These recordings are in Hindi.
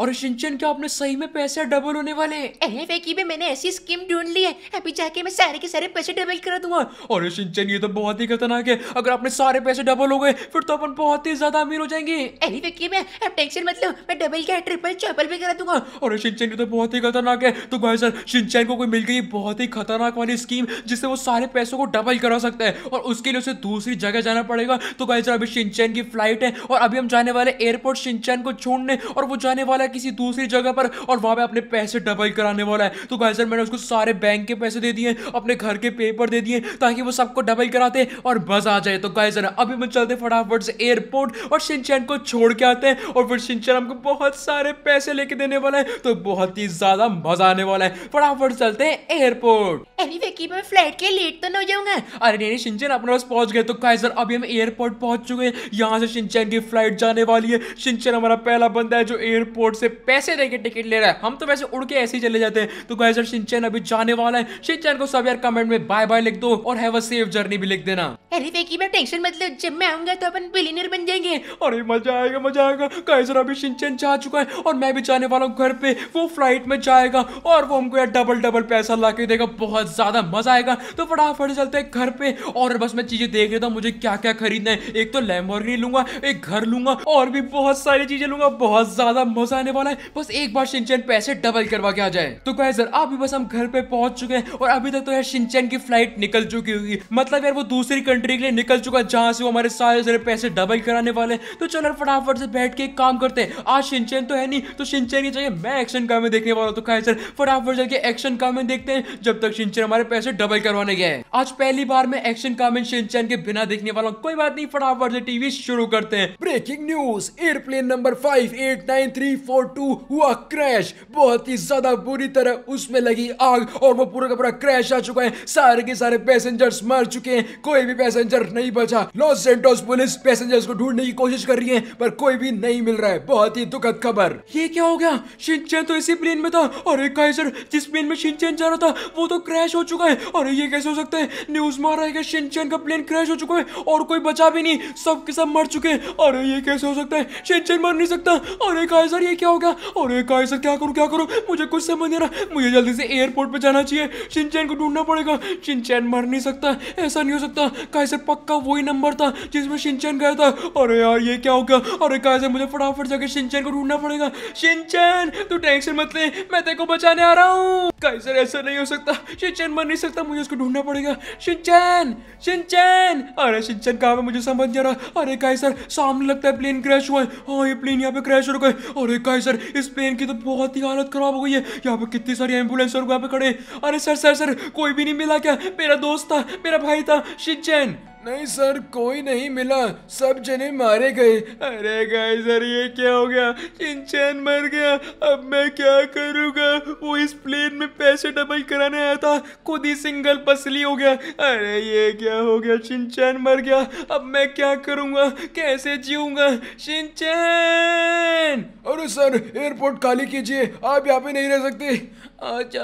और शिंचन क्या आपने सही में पैसे डबल होने वाले अरे वेकी भी मैंने ऐसी स्कीम ढूंढ ली है अभी जाके मैं सारे के सारे पैसे डबल करा दूंगा और शिंचन ये तो बहुत ही खतरनाक है अगर आपने सारे पैसे डबल हो गए फिर तो अपन बहुत ही ज्यादा अमीर हो जाएंगे अरे वेकी मैं अब टेंशन मत लो मैं डबल क्या ट्रिपल चौपल भी करा दूंगा और शिंचन ये तो बहुत ही खतरनाक है तो भाई सर शिंचन को कोई मिल गई बहुत ही खतरनाक वाली स्कीम जिससे वो सारे पैसों को डबल करा सकता है और उसके लिए उसे दूसरी जगह जाना पड़ेगा तो भाई सर अभी शिंचन की फ्लाइट है और अभी हम जाने वाले एयरपोर्ट शिंचन को छोड़ने और वो जाने वाला है किसी दूसरी जगह पर और वहां पे अपने पैसे डबल कराने वाला है तो गाइस मैंने उसको सारे बैंक के पैसे दे दिए अपने घर के पेपर दे दिए ताकि वो सबको डबल कराते और बस आ जाए तो गाइस अभी मैं चलते फटाफट से एयरपोर्ट और सिंचन को छोड़ के आते हैं और फिर सिंचन हमको बहुत सारे पैसे लेके देने वाला है तो बहुत ही ज्यादा मजा आने वाला है फटाफट चलते हैं एयरपोर्ट अरे विकी मैं फ्लाइट के लेट तो नहीं जाऊंगा अरे नहीं सिंचन अपने पास पहुंच गए तो काइजर अभी हम एयरपोर्ट पहुंच चुके हैं यहाँ से सिंचन की फ्लाइट जाने वाली है सिंचन हमारा पहला बंदा है जो एयरपोर्ट से पैसे देके टिकट ले रहा है हम तो वैसे उड़ के ऐसे ही चले जाते हैं तो गाइस शिनचैन अभी जाने वाला है शिनचैन को सब यार कमेंट में बाय बाय लिख दो और हैव अ सेफ जर्नी भी लिख देना अरे फेकी मैं टेंशन मत लो जब मैं आऊंगा तो अपन बिलियनर बन जाएंगे अरे मजा आएगा मजा आएगा गाइस अभी शिनचैन जा चुका है और मैं भी जाने वाला हूं घर पे वो फ्लाइट में जाएगा और वो हमको यार डबल डबल पैसा लाके देगा बहुत ज्यादा मजा आएगा तो फटाफट चलते हैं घर पे और बस मैं चीजें देख रहा था मुझे क्या क्या खरीदना है एक तो लैम्बोर्गिनी लूंगा एक घर लूंगा और भी बहुत सारी चीजें लूंगा बहुत ज्यादा मजा आने वाला है बस एक बार शिनचैन पैसे डबल करवा के आ जाए तो कहे सर अभी बस हम घर पे पहुंच चुके हैं और अभी तक तो यार सिंचन की फ्लाइट निकल चुकी होगी मतलब यार वो दूसरी कंट्री के लिए निकल चुका है जहाँ से वो हमारे सारे सारे पैसे डबल कराने वाले हैं तो चलो फटाफट से बैठ के काम करते हैं आज सिंचन तो है नहीं तो सिंचन की जगह मैं एक्शन काम में देखने वाला तो कहे सर फटाफट जाके एक्शन में देखते हैं जब तक सिंचन हमारे पैसे डबल करवाने गए आज पहली बार मैं एक्शन कामेन सिंचन के बिना देखने वाला हूँ कोई बात नहीं फटाफट से टीवी शुरू करते हैं breaking news airplane number five eight nine three four two हुआ क्रैश बहुत ही ज्यादा बुरी तरह उसमें लगी आग और वो पूरा का पूरा क्रैश आ चुका है सारे के सारे पैसेंजर्स मर चुके हैं कोई भी पैसेंजर नहीं बचा लॉस एंटोस पुलिस पैसेंजर्स को ढूंढने की कोशिश कर रही है पर कोई भी नहीं मिल रहा है बहुत ही दुखद खबर ये क्या हो गया शिंचन तो इसी प्लेन में था और एक कैसर जिस प्लेन में शिंचन जा रहा था वो तो क्रैश हो चुका है और ये कैसे हो सकता है न्यूज मार रहा है कि शिंचन का प्लेन क्रैश हो चुका है और कोई बचा भी नहीं सब के सब मर चुके हैं और ये कैसे हो सकता है शिंचन मर नहीं सकता और एक ये क्या क्या होगा अरे काय सर क्या करूँ क्या करूँ मुझे कुछ समझ नहीं रहा मुझे जल्दी से एयरपोर्ट पर जाना चाहिए शिनचैन को ढूंढना पड़ेगा शिनचैन मर नहीं सकता ऐसा नहीं हो सकता काय सर पक्का वही नंबर था जिसमें शिनचैन गया था अरे यार ये क्या हो गया अरे काय सर मुझे फटाफट जाके शिनचैन को ढूंढना पड़ेगा शिनचैन तू टेंशन मत ले मैं तेरे को बचाने आ रहा हूँ काय सर ऐसा नहीं हो सकता शिनचैन मर नहीं सकता मुझे उसको ढूंढना पड़ेगा शिनचैन शिनचैन अरे शिनचैन कहाँ पे मुझे समझ नहीं आ रहा अरे काय सर सामने लगता है प्लेन क्रैश हुआ है हाँ ये प्लेन यहाँ पे क्रैश हो रहा है अरे गाइस सर इस प्लेन की तो बहुत ही हालत खराब हो गई है यहाँ पे कितनी सारी एम्बुलेंस और यहाँ पे खड़े अरे सर सर सर कोई भी नहीं मिला क्या मेरा दोस्त था मेरा भाई था शिचैन नहीं सर कोई नहीं मिला सब जने मारे गए अरे गाय सर ये क्या हो गया चिंचैन मर गया अब मैं क्या करूँगा वो इस प्लेन में पैसे डबल कराने आया था खुद ही सिंगल पसली हो गया अरे ये क्या हो गया चिंचैन मर गया अब मैं क्या करूँगा कैसे जीऊँगा चिंचैन अरे सर एयरपोर्ट खाली कीजिए आप यहाँ पे नहीं रह सकते आ जा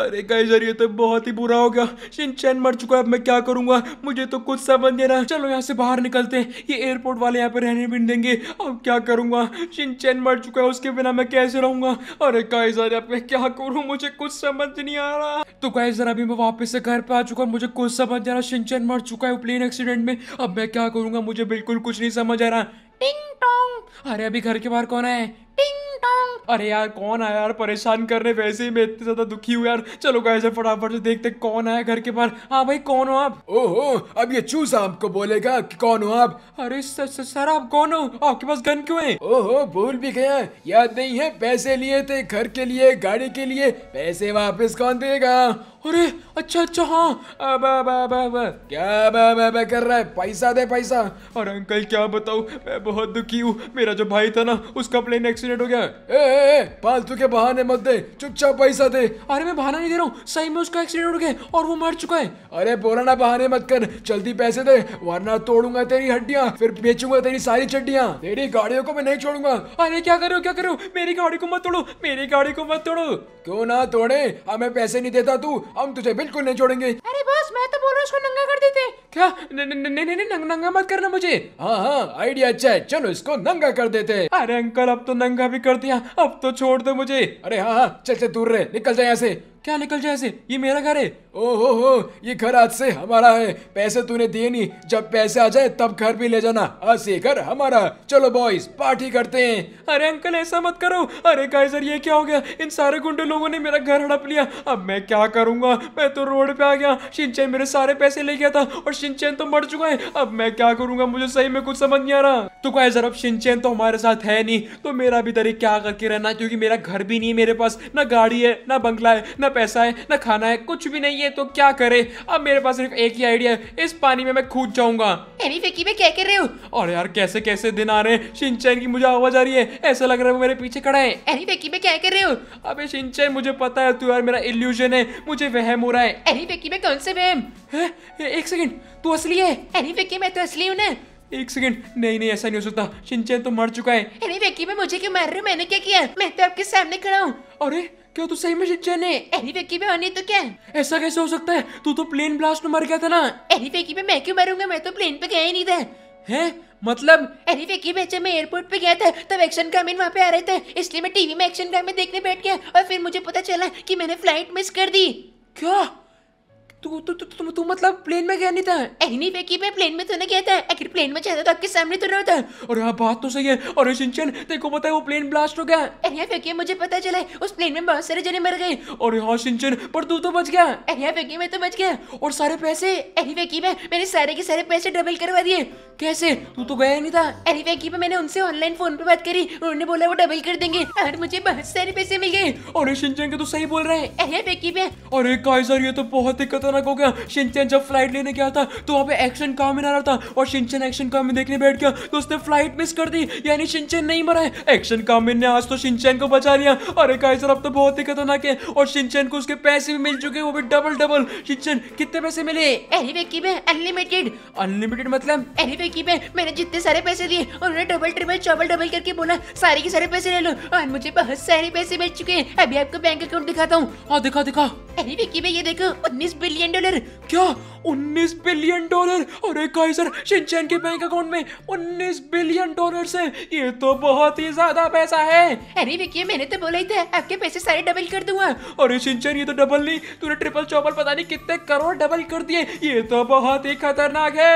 अरे गाइस यार ये तो बहुत ही बुरा हो गया शिनचैन मर चुका है अब मैं क्या करूँगा मुझे तो कुछ समझ नहीं रहा चलो यहाँ से बाहर निकलते हैं ये एयरपोर्ट वाले यहाँ पे रहने भी देंगे अब क्या करूंगा शिनचैन मर चुका है उसके बिना मैं कैसे रहूंगा अरे गाइस यार अब मैं क्या करूँ मुझे कुछ समझ नहीं आ रहा तो गाइस यार अभी मैं वापस से घर पे आ चुका मुझे कुछ समझ आ रहा शिनचैन मर चुका है प्लेन एक्सीडेंट में अब मैं क्या करूंगा मुझे बिल्कुल कुछ नहीं समझ आ रहा टिंग टोंग अरे अभी घर के बाहर कौन है अरे यार कौन आया यार परेशान करने वैसे ही मैं इतने ज्यादा दुखी हूँ यार चलो गाइस फटाफट से देखते कौन आया घर के बाहर हाँ भाई कौन हो आप ओहो अब ये चूसा आपको बोलेगा कि कौन हो आप अरे सर, सर आप कौन हो आपके पास गन क्यों है ओहो भूल भी गया याद नहीं है पैसे लिए थे घर के लिए गाड़ी के लिए पैसे वापस कौन देगा अरे अच्छा अच्छा हाँ बा, बा, बा, बा, क्या बा, बा, बा, कर रहा है पैसा दे पैसा और अंकल क्या बताऊँ मैं बहुत दुखी हूँ मेरा जो भाई था ना उसका प्लेन एक्सीडेंट हो गया ए, ए, ए पालतू के बहाने मत दे चुपचाप पैसा दे अरे मैं बहाना नहीं दे रहा हूँ सही में उसका एक्सीडेंट हो गया और वो मर चुका है अरे बोला ना बहाने मत कर जल्दी पैसे दे वरना तोड़ूंगा तेरी हड्डियाँ फिर बेचूंगा तेरी सारी चड्डियाँ तेरी गाड़ियों को मैं नहीं छोड़ूंगा अरे क्या करो क्या करो मेरी गाड़ी को मत तोड़ो मेरी गाड़ी को मत तोड़ो क्यों ना तोड़े हमें पैसे नहीं देता तू हम तुझे बिल्कुल नहीं छोड़ेंगे अरे बॉस मैं तो बोल रहा नंगा कर देते क्या नहीं नहीं नंगा मत करना मुझे हाँ हाँ आइडिया अच्छा है चलो इसको नंगा कर देते अरे अंकल अब तो नंगा भी कर दिया अब तो छोड़ दो मुझे अरे हाँ हाँ चल चल दूर रहे निकल जाए ऐसे क्या निकल जाए ऐसे ये मेरा घर है ओहो हो ये घर आज से हमारा है पैसे तूने दिए नहीं जब पैसे आ जाए तब घर भी ले जाना आज ये घर हमारा चलो बॉयज पार्टी करते हैं अरे अंकल ऐसा मत करो अरे काइजर ये क्या हो गया इन सारे गुंडे लोगों ने मेरा घर हड़प लिया अब मैं क्या करूंगा मैं तो रोड पे आ गया शिनचैन मेरे सारे पैसे ले गया था और शिनचैन तो मर चुका है अब मैं क्या करूंगा मुझे सही में कुछ समझ नहीं आ रहा तो काइजर अब शिनचैन तो हमारे साथ है नहीं तो मेरा भी तरीके क्या करके रहना क्योंकि मेरा घर भी नहीं है मेरे पास ना गाड़ी है ना बंगला है ना पैसा है ना खाना है कुछ भी नहीं है चाहिए तो क्या करे अब मेरे पास सिर्फ एक ही आइडिया है इस पानी में मैं कूद जाऊंगा एनी में क्या कर रहे हो और यार कैसे कैसे दिन आ रहे हैं शिनचैन की मुझे आवाज आ रही है ऐसा लग रहा है वो मेरे पीछे खड़ा है एनी फेकी में क्या कर रहे हो अबे शिनचैन मुझे पता है तू यार मेरा इल्यूजन है मुझे वहम हो रहा है एनी फेकी में कौन से वहम एक सेकंड तू असली है एनी फेकी मैं तो असली हूं ना एक सेकंड नहीं नहीं ऐसा नहीं हो सकता शिनचैन तो मर चुका है एनी वेकी में मुझे क्यों मार रहे हो मैंने क्या किया मैं तो आपके सामने खड़ा हूं अरे क्या तू सही में शिनचैन है तो क्या ऐसा कैसे हो सकता है तू तो प्लेन ब्लास्ट में मर गया था ना एनी फेकी में मैं क्यों मरूंगा मैं तो प्लेन पे गया ही नहीं था है मतलब अरे वेकी बेचे मैं एयरपोर्ट पे गया था तब एक्शन ग्रामीण वहाँ पे आ रहे थे इसलिए मैं टीवी में एक्शन ग्रामीण देखने बैठ गया और फिर मुझे पता चला कि मैंने फ्लाइट मिस कर दी क्या तू तू तू तू मतलब प्लेन में गया नहीं था नहीं बेकी मैं प्लेन में तो नहीं गया था आखिर प्लेन में जाता तो आपके सामने तो रहता और हाँ बात तो सही है और सिंचन तेको पता है वो प्लेन ब्लास्ट हो गया अरे फेंकी मुझे पता चला उस प्लेन में बहुत सारे जने मर गए और हाँ सिंचन पर तू तो बच गया अरे फेंकी मैं तो बच गया और सारे पैसे अरे फेंकी मैं मैंने सारे के सारे पैसे डबल करवा दिए कैसे तू तो गया नहीं था एनी फेंकी पे मैंने उनसे ऑनलाइन फोन पे बात करी उन्होंने बोला वो डबल कर देंगे और मुझे बहुत सारे पैसे मिल गए और सिंचन के तो सही बोल रहे हैं अरे फेंकी पे अरे काइजर ये तो बहुत ही खतरनाक अचानक हो गया शिनचैन जब फ्लाइट लेने गया था तो वहाँ पे एक्शन काम में आ रहा था और शिनचैन एक्शन काम में देखने बैठ गया तो उसने फ्लाइट मिस कर दी यानी शिनचैन नहीं मरा है एक्शन काम ने आज तो शिनचैन को बचा लिया अरे काइजर अब तो बहुत ही खतरनाक है और शिनचैन को उसके पैसे भी मिल चुके हैं वो भी डबल डबल शिनचैन कितने पैसे मिले अनलिमिटेड अनलिमिटेड मतलब मैंने जितने सारे पैसे दिए उन्होंने डबल ट्रिपल चबल डबल करके बोला सारे के सारे पैसे ले लो और मुझे बहुत सारे पैसे मिल चुके हैं अभी आपको बैंक अकाउंट दिखाता हूँ हाँ दिखा दिखा अरे विक्की भाई ये देखो 19 बिलियन डॉलर क्या 19 बिलियन डॉलर अरे काई सर शिनचैन के बैंक अकाउंट में 19 बिलियन डॉलर है ये तो बहुत ही ज्यादा पैसा है अरे विक्की मैंने तो बोला ही था आपके पैसे सारे डबल कर दूंगा अरे शिनचैन ये तो डबल नहीं तूने ट्रिपल चौपल पता नहीं कितने करोड़ डबल कर दिए ये तो बहुत ही खतरनाक है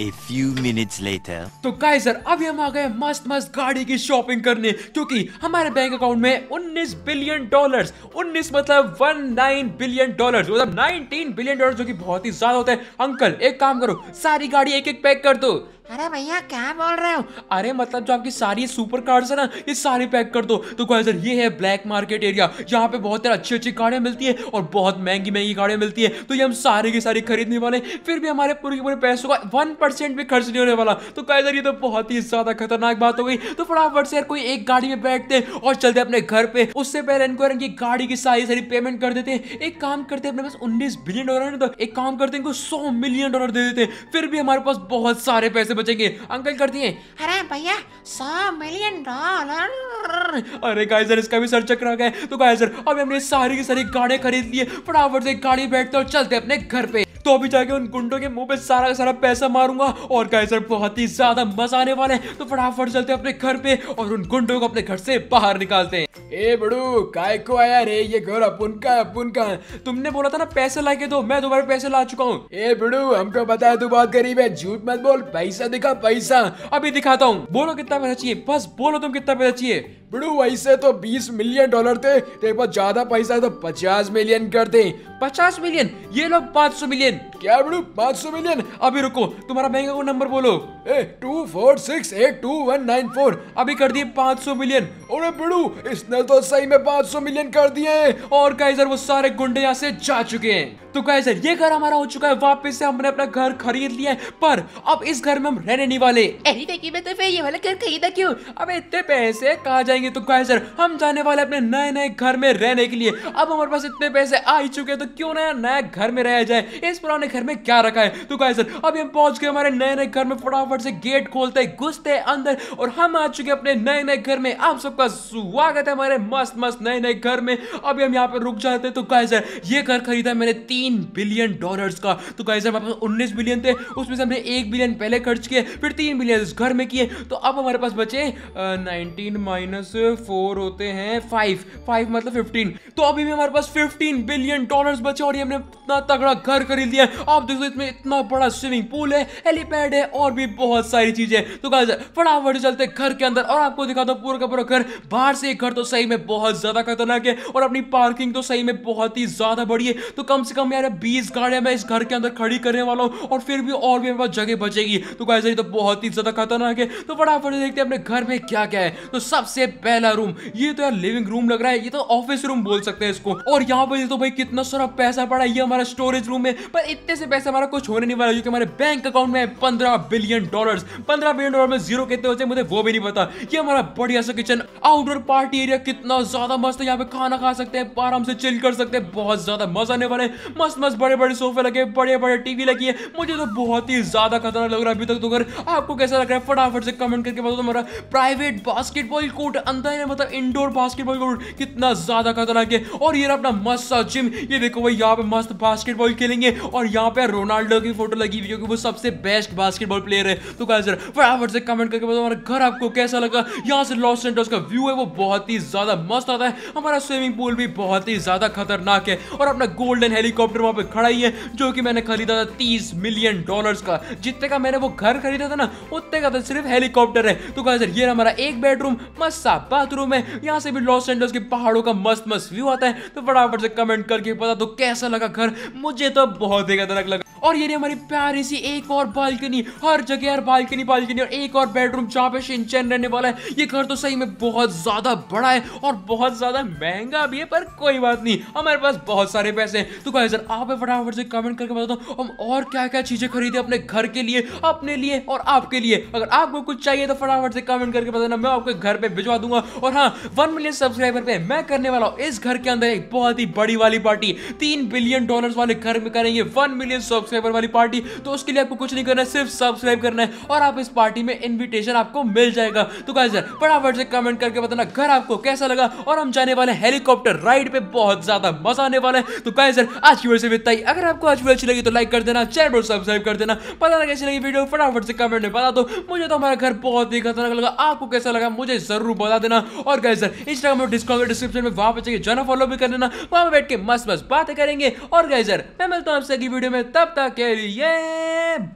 A few minutes later. तो काई सर अभी हम आ गए मस्त मस्त गाड़ी की शॉपिंग करने क्योंकि हमारे बैंक अकाउंट में 19 बिलियन डॉलर्स 19 मतलब 19 बिलियन डॉलर मतलब 19 बिलियन डॉलर जो कि बहुत ही ज्यादा होता है अंकल एक काम करो सारी गाड़ी एक एक पैक कर दो अरे भैया क्या बोल रहे हो अरे मतलब जो आपकी सारी सुपर कार्स है ना ये सारी पैक कर दो तो सर ये है ब्लैक मार्केट एरिया यहाँ पे बहुत अच्छी अच्छी गाड़ियाँ मिलती है और बहुत महंगी महंगी गाड़ियाँ मिलती है तो ये हम सारी की सारी खरीदने वाले फिर भी हमारे पूरे के पूरे पैसों का वन परसेंट भी खर्च नहीं होने वाला तो सर ये तो बहुत ही ज्यादा खतरनाक बात हो गई तो फटाफट से यार कोई एक गाड़ी में बैठते हैं और चलते अपने घर पे उससे पहले इनको इनकी गाड़ी की सारी सारी पेमेंट कर देते हैं एक काम करते हैं अपने पास उन्नीस बिलियन डॉलर है तो एक काम करते हैं इनको सौ मिलियन डॉलर दे देते हैं फिर भी हमारे पास बहुत सारे पैसे बचेंगे अंकल कर दिए अरे भैया सौ मिलियन डॉलर अरे गाइजर इसका भी सर चक्र आ गया तो गाइजर अब हमने सारी की सारी गाड़ी खरीद लिए फटाफट से गाड़ी बैठते और चलते अपने घर पे तो अभी जाके उन गुंडों के मुंह पे सारा का सारा पैसा मारूंगा और गाय सर बहुत ही ज्यादा मजा आने वाले तो फटाफट चलते अपने घर पे और उन गुंडों को अपने घर से बाहर निकालते हैं ए बड़ू काय को आया रे ये घर अपुन का अपुन का तुमने बोला था ना पैसे ला के दो मैं दोबारा पैसे ला चुका हूँ ए बड़ू हमको बताया तू बहुत गरीब है झूठ मत बोल पैसा दिखा पैसा अभी दिखाता हूँ बोलो कितना पैसा चाहिए बस बोलो तुम कितना पैसा चाहिए बिड़ू वैसे तो 20 मिलियन डॉलर थे तेरे पास ज्यादा पैसा है तो 50 मिलियन कर दे 50 मिलियन ये लोग 500 मिलियन क्या बिड़ू 500 मिलियन अभी रुको तुम्हारा बैंक अकाउंट नंबर बोलो A two four six eight two one nine four अभी कर दिए 500 मिलियन और बिड़ू इसने तो सही में 500 मिलियन कर दिए और कैसर वो सारे गुंडे यहाँ से जा चुके हैं तो सर ये घर हमारा हो चुका है वापस से हमने अपना घर खरीद लिया है पर अब इस घर में हम रहने नहीं वाले अरे देखिए मैं तो फिर ये वाला घर खरीदा क्यों अब इतने पैसे कहा जाएंगे जाएंगे तो गाय सर हम जाने वाले अपने नए नए घर में रहने के लिए अब हमारे पास इतने पैसे आ ही चुके हैं तो क्यों ना नया घर में रह जाए इस पुराने घर में क्या रखा है तो गाय सर अभी हम पहुंच गए हमारे नए नए घर में फटाफट से गेट खोलते घुसते अंदर और हम आ चुके अपने नए नए घर में आप सबका स्वागत है हमारे मस्त मस्त नए नए घर में अभी हम यहाँ पर रुक जाते हैं तो गाय सर ये घर खरीदा मैंने तीन बिलियन डॉलर का तो गाय सर हमारे पास उन्नीस बिलियन थे उसमें से हमने एक बिलियन पहले खर्च किए फिर तीन बिलियन घर में किए तो अब हमारे पास बचे नाइनटीन माइनस फोर होते हैं फाइव फाइव मतलब फिफ्टीन तो अभी भी हमारे पास फिफ्टीन बिलियन डॉलर बचे और ये हमने इतना तगड़ा घर खरीद लिया आप देखो इसमें इतना बड़ा स्विमिंग पूल है हेलीपैड है और भी बहुत सारी चीजें तो कहा फटाफट चलते घर के अंदर और आपको दिखाता हूँ पूरा का पूरा घर बाहर से एक घर तो सही में बहुत ज्यादा खतरनाक है और अपनी पार्किंग तो सही में बहुत ही ज्यादा बड़ी है तो कम से कम यार बीस गाड़ियां मैं इस घर के अंदर खड़ी करने वाला हूँ और फिर भी और भी मेरे पास जगह बचेगी तो कहा तो बहुत ही ज्यादा खतरनाक है तो फटाफट देखते हैं अपने घर में क्या क्या है तो सबसे पहला रूम ये तो यार लिविंग रूम लग रहा है ये तो ऑफिस रूम बोल सकते हैं इसको और यहाँ पर तो भाई कितना सारा पैसा पड़ा ये हमारा स्टोरेज रूम है पर इतने से पैसा हमारा कुछ होने नहीं वाला क्योंकि हमारे बैंक अकाउंट में पंद्रह बिलियन डॉलर पंद्रह बिलियन डॉलर में जीरो कितने होते हैं मुझे वो भी नहीं पता ये हमारा बढ़िया सा किचन आउटडोर पार्टी एरिया कितना ज्यादा मस्त है यहाँ पे खाना खा सकते हैं आराम से चिल कर सकते हैं बहुत ज्यादा मजा आने वाले मस्त मस्त बड़े बड़े सोफे लगे बड़े बड़े टीवी लगी है मुझे तो बहुत ही ज्यादा खतरनाक लग रहा है अभी तक तो घर आपको कैसा लग रहा है फटाफट से कमेंट करके बताओ हमारा प्राइवेट बास्केटबॉल कोर्ट अंदर है मतलब इंडोर बास्केटबॉल कोर्ट कितना ज्यादा खतरनाक है और ये अपना मस्त सा जिम ये देखो भाई यहाँ पे मस्त बास्केटबॉल खेलेंगे और यहाँ पे रोनाल्डो की फोटो लगी हुई क्योंकि वो सबसे बेस्ट बास्केटबॉल प्लेयर है तो क्या सर फटाफट से कमेंट करके बताओ हमारा घर आपको कैसा लगा यहाँ से लॉस सेंटर्स का व्यू है वो बहुत ही ज्यादा मस्त आता है हमारा स्विमिंग पूल भी बहुत ही ज्यादा खतरनाक है और अपना गोल्डन हेलीकॉप्टर वहाँ पे खड़ा ही है जो कि मैंने खरीदा था तीस मिलियन डॉलर का जितने का मैंने वो घर खरीदा था ना उतने का तो सिर्फ हेलीकॉप्टर है तो क्या सर ये हमारा एक बेडरूम मस्त सा बाथरूम है यहाँ से भी लॉस एंडल्स के पहाड़ों का मस्त मस्त व्यू आता है तो फटाफट से कमेंट करके पता तो कैसा लगा घर मुझे तो बहुत ही खतरनाक लगा और ये हमारी प्यारी सी एक और बालकनी हर जगह यार बालकनी बालकनी और एक और बेडरूम जहाँ पे शिनचैन रहने वाला है ये घर तो सही में बहुत ज्यादा बड़ा है और बहुत ज्यादा महंगा भी है पर कोई बात नहीं हमारे पास बहुत सारे पैसे हैं तो सर आप फटाफट से कमेंट करके बता दो तो हम और क्या क्या चीजें खरीदे अपने घर के लिए अपने लिए और आपके लिए अगर आपको कुछ चाहिए तो फटाफट से कमेंट करके बताना मैं आपके घर पे भिजवा दूंगा और हाँ वन मिलियन सब्सक्राइबर पे मैं करने वाला हूँ इस घर के अंदर एक बहुत ही बड़ी वाली पार्टी तीन बिलियन डॉलर वाले घर में करेंगे वन मिलियन सब्सक्राइबर सब्सक्राइबर वाली पार्टी तो उसके लिए आपको कुछ नहीं करना है सिर्फ सब्सक्राइब करना है और आप इस पार्टी में इन्विटेशन आपको मिल जाएगा तो गाइस यार फटाफट से कमेंट करके बताना घर आपको कैसा लगा और हम जाने वाले हेलीकॉप्टर राइड पे बहुत ज्यादा मजा आने वाला है तो गाइस सर आज की वजह से ही अगर आपको आज वीडियो अच्छी लगी तो लाइक कर देना चैनल और सब्सक्राइब कर देना पता ना कैसी लगी वीडियो फटाफट से कमेंट में बता दो मुझे तो हमारा घर बहुत ही खतरनाक लगा आपको कैसा लगा मुझे जरूर बता देना और गाइस सर इंस्टाग्राम और डिस्कॉर्ड डिस्क्रिप्शन में वहां पर जाके जाना फॉलो भी कर लेना वहां पर बैठ के मस्त मस्त बातें करेंगे और गाइस यार मैं मिलता हूं आपसे अगली वीडियो में तब तक तक के लिए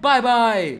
बाय बाय